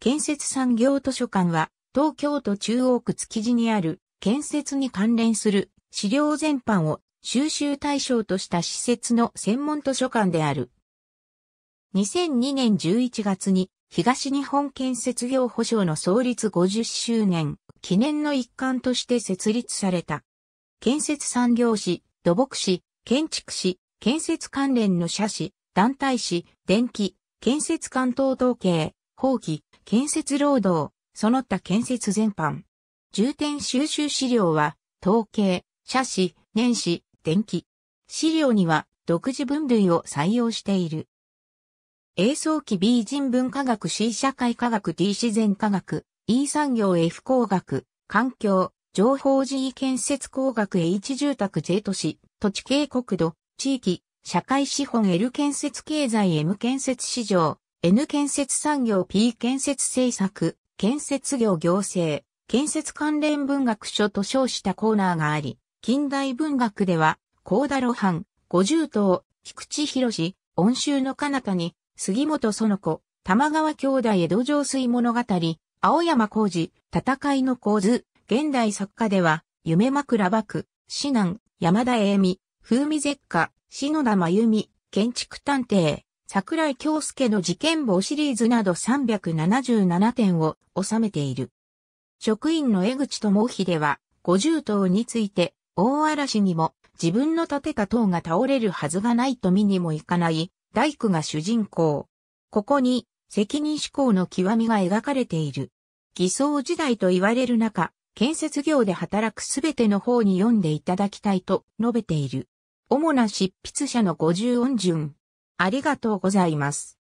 建設産業図書館は、東京都中央区築地にある建設に関連する資料全般を収集対象とした施設の専門図書館である。2002年11月に東日本建設業保障の創立50周年記念の一環として設立された。建設産業史、土木史、建築史、建設関連の社史、団体史、電気、建設関東統計、放棄、建設労働、その他建設全般。重点収集資料は、統計、写紙、年史、電気。資料には、独自分類を採用している。A 早期 B 人文科学 C 社会科学 D 自然科学 E 産業 F 工学環境情報 G 建設工学 H 住宅 J 都市土地系国土地域社会資本 L 建設経済 M 建設市場 N 建設産業 P 建設政策、建設業行政、建設関連文学書と称したコーナーがあり、近代文学では、高田露伴、五十頭、菊池博士、温州の彼方に、杉本園子、玉川兄弟江戸上水物語、青山浩二、戦いの構図、現代作家では、夢枕幕、指南、山田栄美、風味絶果、篠田真由美、建築探偵、桜井京介の事件簿シリーズなど377点を収めている。職員の江口智秀は、五十頭について、大嵐にも、自分の建てた塔が倒れるはずがないと見にもいかない、大工が主人公。ここに、責任志向の極みが描かれている。偽装時代と言われる中、建設業で働くすべての方に読んでいただきたいと述べている。主な執筆者の五十音順。ありがとうございます。